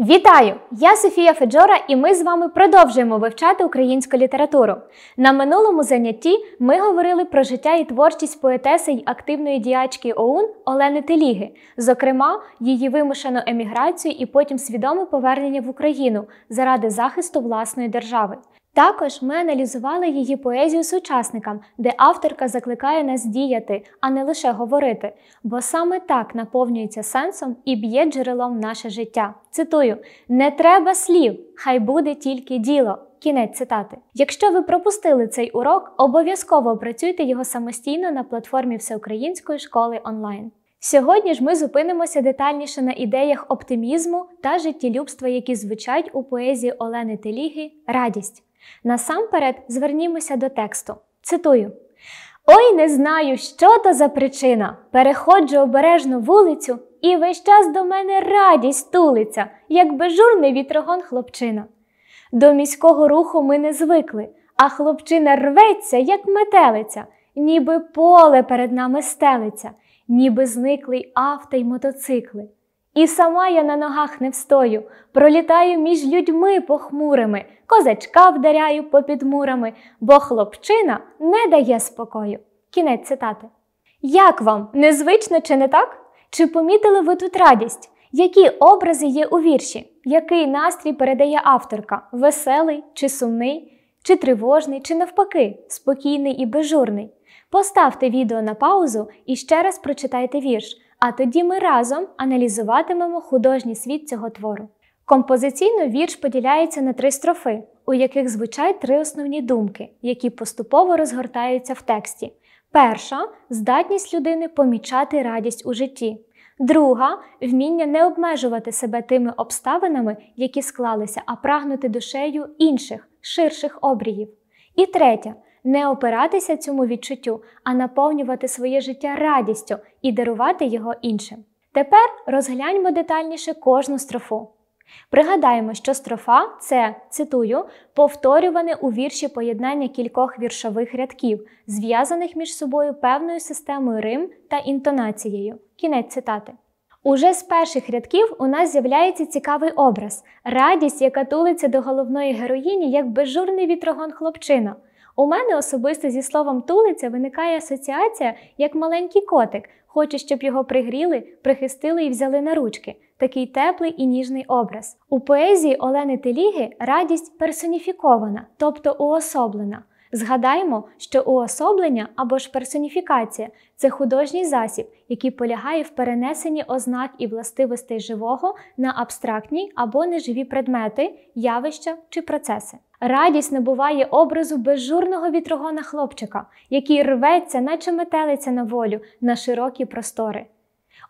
Вітаю! Я Софія Феджора, і ми з вами продовжуємо вивчати українську літературу. На минулому занятті ми говорили про життя і творчість поетеси й активної діячки ОУН Олени Теліги, зокрема, її вимушену еміграцію і потім свідоме повернення в Україну заради захисту власної держави. Також ми аналізували її поезію сучасникам, де авторка закликає нас діяти, а не лише говорити, бо саме так наповнюється сенсом і б'є джерелом наше життя. Цитую: не треба слів, хай буде тільки діло. Кінець цитати. Якщо ви пропустили цей урок, обов'язково опрацюйте його самостійно на платформі Всеукраїнської школи онлайн. Сьогодні ж ми зупинимося детальніше на ідеях оптимізму та життєлюбства, які звучать у поезії Олени Теліги Радість. Насамперед звернімося до тексту. Цитую. Ой, не знаю, що то за причина. Переходжу обережно вулицю, і весь час до мене радість тулиться, як бежурний вітрогон хлопчина. До міського руху ми не звикли, а хлопчина рветься, як метелиця, ніби поле перед нами стелиться, ніби зниклий авто й мотоцикли. І сама я на ногах не встою, пролітаю між людьми похмурими, козачка вдаряю попід мурами, бо хлопчина не дає спокою. Кінець цитати. Як вам незвично чи не так? Чи помітили ви тут радість? Які образи є у вірші? Який настрій передає авторка? Веселий чи сумний? Чи тривожний, чи навпаки, спокійний і безжурний? Поставте відео на паузу і ще раз прочитайте вірш. А тоді ми разом аналізуватимемо художній світ цього твору. Композиційно вірш поділяється на три строфи, у яких звучать три основні думки, які поступово розгортаються в тексті. Перша здатність людини помічати радість у житті. Друга вміння не обмежувати себе тими обставинами, які склалися, а прагнути душею інших, ширших обріїв. І третя не опиратися цьому відчуттю, а наповнювати своє життя радістю і дарувати його іншим. Тепер розгляньмо детальніше кожну строфу. Пригадаємо, що строфа це, цитую, повторюване у вірші поєднання кількох віршових рядків, зв'язаних між собою певною системою рим та інтонацією. Кінець цитати. Уже з перших рядків у нас з'являється цікавий образ радість, яка тулиться до головної героїні як безжурний вітрогон хлопчина. У мене особисто зі словом тулиця виникає асоціація як маленький котик, хоче, щоб його пригріли, прихистили і взяли на ручки. Такий теплий і ніжний образ. У поезії Олени Теліги радість персоніфікована, тобто уособлена. Згадаймо, що уособлення або ж персоніфікація це художній засіб, який полягає в перенесенні ознак і властивостей живого на абстрактні або неживі предмети, явища чи процеси. Радість набуває образу безжурного вітрогона хлопчика, який рветься, наче метелиця на волю, на широкі простори.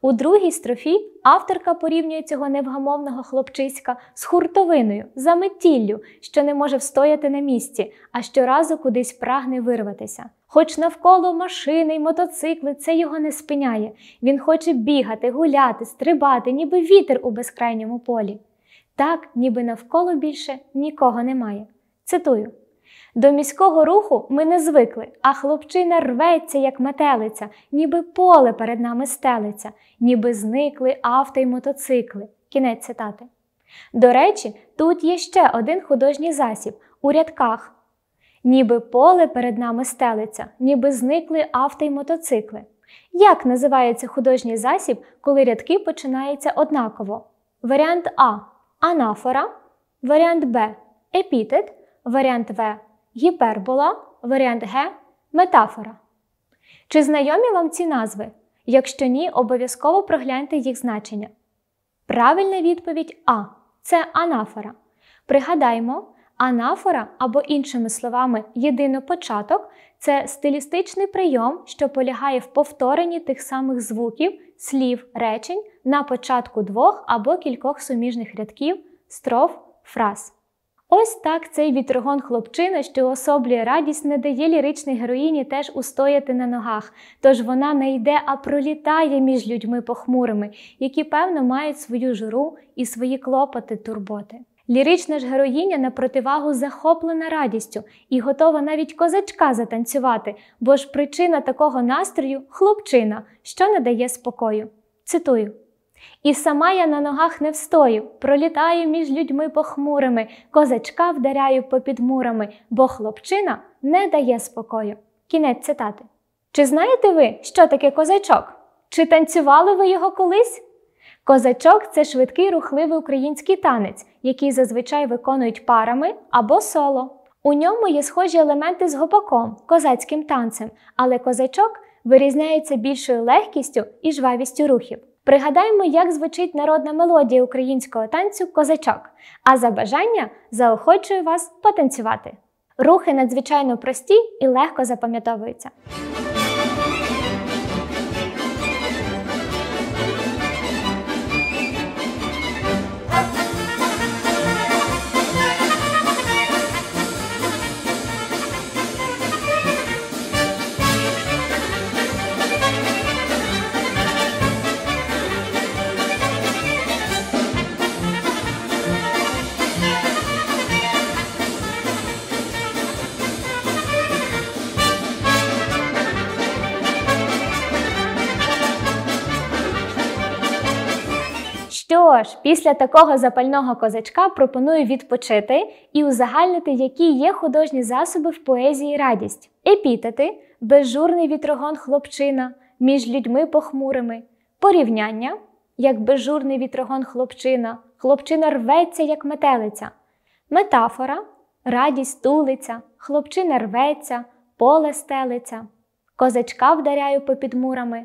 У другій строфі авторка порівнює цього невгамовного хлопчиська з хуртовиною, заметіллю, що не може встояти на місці, а щоразу кудись прагне вирватися. Хоч навколо машини й мотоцикли, це його не спиняє. Він хоче бігати, гуляти, стрибати, ніби вітер у безкрайньому полі. Так, ніби навколо більше нікого немає. Цитую. До міського руху ми не звикли, а хлопчина рветься, як метелиця, ніби поле перед нами стелиться, ніби зникли авто й мотоцикли. Кінець цитати. До речі, тут є ще один художній засіб у рядках. Ніби поле перед нами стелиться, ніби зникли авто й мотоцикли. Як називається художній засіб, коли рядки починаються однаково? Варіант А. Анафора, варіант Б. Епітет, варіант В гіпербола, варіант Г метафора. Чи знайомі вам ці назви? Якщо ні, обов'язково прогляньте їх значення. Правильна відповідь А. Це анафора. Пригадаймо, анафора або, іншими словами, початок це стилістичний прийом, що полягає в повторенні тих самих звуків, слів, речень на початку двох або кількох суміжних рядків, строф, фраз. Ось так цей вітрогон хлопчина, що особлює радість, не дає ліричній героїні теж устояти на ногах, тож вона не йде, а пролітає між людьми похмурими, які, певно, мають свою журу і свої клопоти, турботи. Лірична ж героїня на противагу захоплена радістю і готова навіть козачка затанцювати, бо ж причина такого настрою хлопчина, що не дає спокою. Цитую. І сама я на ногах не встою, пролітаю між людьми похмурими, козачка вдаряю попід мурами, бо хлопчина не дає спокою. Кінець цитати. Чи знаєте ви, що таке козачок? Чи танцювали ви його колись? Козачок це швидкий рухливий український танець, який зазвичай виконують парами або соло. У ньому є схожі елементи з гопаком, козацьким танцем, але козачок вирізняється більшою легкістю і жвавістю рухів. Пригадаймо, як звучить народна мелодія українського танцю козачок, а за бажання заохочую вас потанцювати. Рухи надзвичайно прості і легко запам'ятовуються. Тож після такого запального козачка пропоную відпочити і узагальнити, які є художні засоби в поезії радість: епітети, безжурний вітрогон хлопчина між людьми похмурими, порівняння, як безжурний вітрогон хлопчина, хлопчина рветься, як метелиця, метафора, радість тулиця, хлопчина рветься, поле стелиться, козачка вдаряю попід мурами,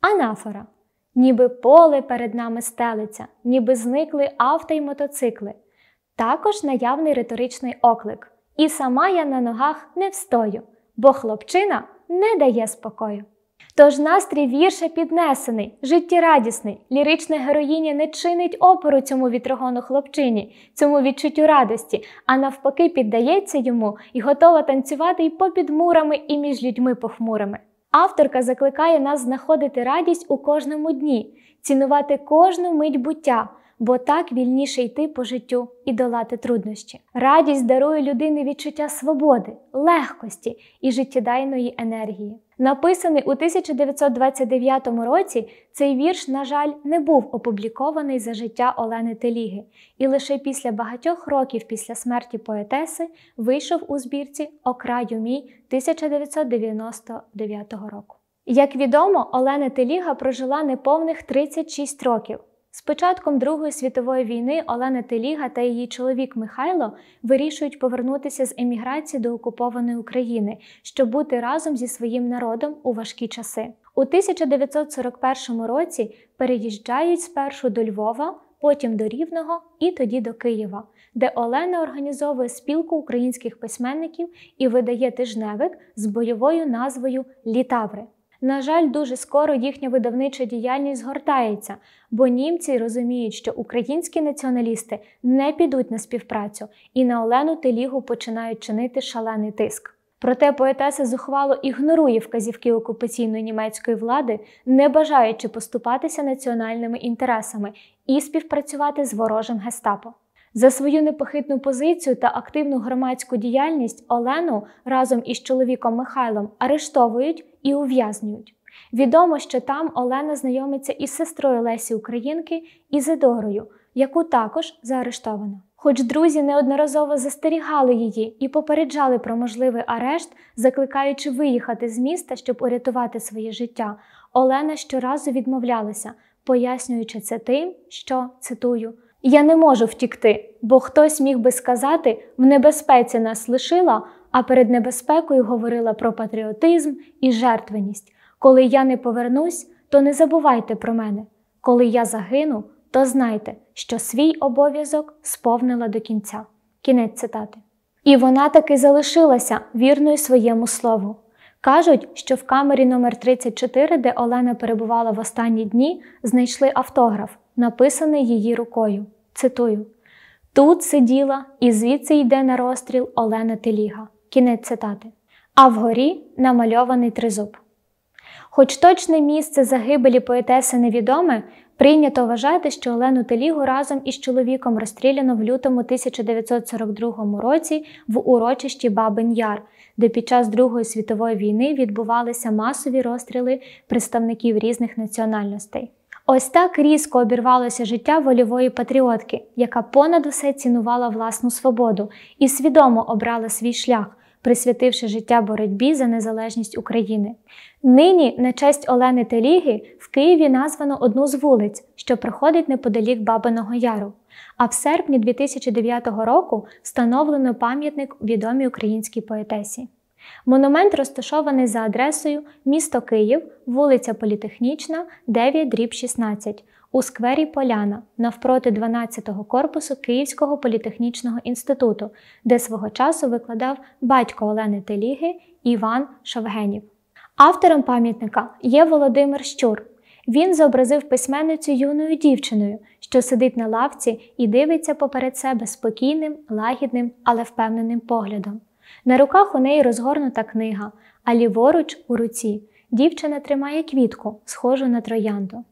анафора ніби поле перед нами стелиться, ніби зникли авто й мотоцикли. Також наявний риторичний оклик. І сама я на ногах не встою, бо хлопчина не дає спокою. Тож настрій вірша піднесений, життєрадісний, лірична героїня не чинить опору цьому вітрогону хлопчині, цьому відчуттю радості, а навпаки, піддається йому і готова танцювати і попід мурами, і між людьми похмурими. Авторка закликає нас знаходити радість у кожному дні, цінувати кожну мить буття бо так вільніше йти по життю і долати труднощі. Радість дарує людині відчуття свободи, легкості і життєдайної енергії. Написаний у 1929 році цей вірш, на жаль, не був опублікований за життя Олени Теліги, і лише після багатьох років після смерті поетеси вийшов у збірці Окраю мій 1999 року. Як відомо, Олена Теліга прожила неповних 36 років. З початком Другої світової війни Олена Теліга та її чоловік Михайло вирішують повернутися з еміграції до окупованої України, щоб бути разом зі своїм народом у важкі часи. У 1941 році переїжджають спершу до Львова, потім до Рівного і тоді до Києва, де Олена організовує спілку українських письменників і видає тижневик з бойовою назвою Літаври. На жаль, дуже скоро їхня видавнича діяльність згортається, бо німці розуміють, що українські націоналісти не підуть на співпрацю і на Олену Телігу починають чинити шалений тиск. Проте поетеса зухвало ігнорує вказівки окупаційної німецької влади, не бажаючи поступатися національними інтересами і співпрацювати з ворожим гестапо. За свою непохитну позицію та активну громадську діяльність Олену разом із чоловіком Михайлом арештовують і ув'язнюють. Відомо, що там Олена знайомиться із сестрою Лесі Українки Ізидорою, яку також заарештовано. Хоч друзі неодноразово застерігали її і попереджали про можливий арешт, закликаючи виїхати з міста, щоб урятувати своє життя, Олена щоразу відмовлялася, пояснюючи це тим, що цитую. Я не можу втікти, бо хтось міг би сказати, в небезпеці нас лишила, а перед небезпекою говорила про патріотизм і жертвеність. Коли я не повернусь, то не забувайте про мене. Коли я загину, то знайте, що свій обов'язок сповнила до кінця. Кінець цитати. І вона таки залишилася вірною своєму слову. Кажуть, що в камері номер 34 де Олена перебувала в останні дні, знайшли автограф, написаний її рукою. Цитую: Тут сиділа і звідси йде на розстріл Олена Теліга. Кінець цитати. А вгорі намальований тризуб. Хоч точне місце загибелі поетеси невідоме, прийнято вважати, що Олену Телігу разом із чоловіком розстріляно в лютому 1942 році в урочищі Бабин Яр, де під час Другої світової війни відбувалися масові розстріли представників різних національностей. Ось так різко обірвалося життя вольової патріотки, яка понад усе цінувала власну свободу і свідомо обрала свій шлях. Присвятивши життя боротьбі за незалежність України. Нині на честь Олени Теліги в Києві названо одну з вулиць, що проходить неподалік Бабиного Яру. А в серпні 2009 року встановлено пам'ятник відомій українській поетесі. Монумент розташований за адресою місто Київ, вулиця Політехнічна, 9 дріб 16 у сквері Поляна навпроти 12-го корпусу Київського політехнічного інституту, де свого часу викладав батько Олени Теліги Іван Шовгенів. Автором пам'ятника є Володимир Щур. Він зобразив письменницю юною дівчиною, що сидить на лавці і дивиться поперед себе спокійним, лагідним, але впевненим поглядом. На руках у неї розгорнута книга, а ліворуч у руці дівчина тримає квітку, схожу на троянду.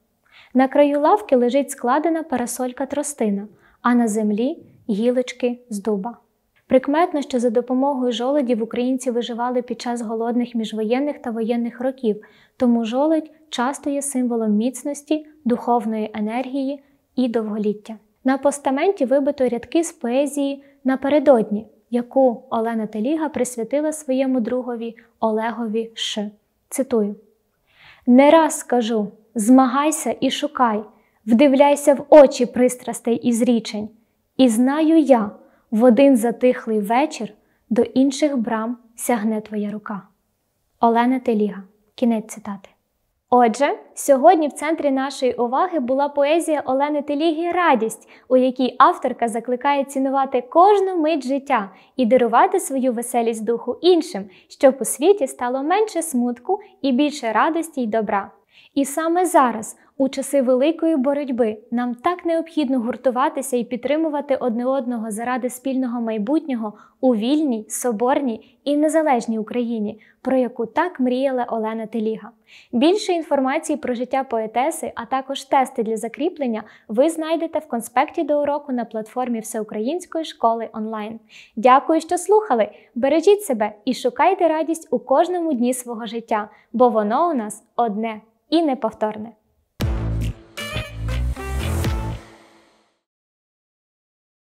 На краю лавки лежить складена парасолька тростина, а на землі гілочки з дуба. Прикметно, що за допомогою жолодів українці виживали під час голодних міжвоєнних та воєнних років, тому жолодь часто є символом міцності, духовної енергії і довголіття. На постаменті вибито рядки з поезії напередодні яку Олена Теліга присвятила своєму другові Олегові Ш. Цитую: Не раз кажу, змагайся і шукай, вдивляйся в очі пристрастей і зрічень, і знаю я, в один затихлий вечір до інших брам сягне твоя рука. Олена Теліга. Кінець цитати. Отже, сьогодні в центрі нашої уваги була поезія Олени Телігі Радість, у якій авторка закликає цінувати кожну мить життя і дарувати свою веселість духу іншим, щоб у світі стало менше смутку і більше радості й добра. І саме зараз у часи великої боротьби нам так необхідно гуртуватися і підтримувати одне одного заради спільного майбутнього у вільній, соборній і незалежній Україні, про яку так мріяла Олена Теліга. Більше інформації про життя поетеси, а також тести для закріплення, ви знайдете в конспекті до уроку на платформі Всеукраїнської школи онлайн. Дякую, що слухали! Бережіть себе і шукайте радість у кожному дні свого життя, бо воно у нас одне і неповторне.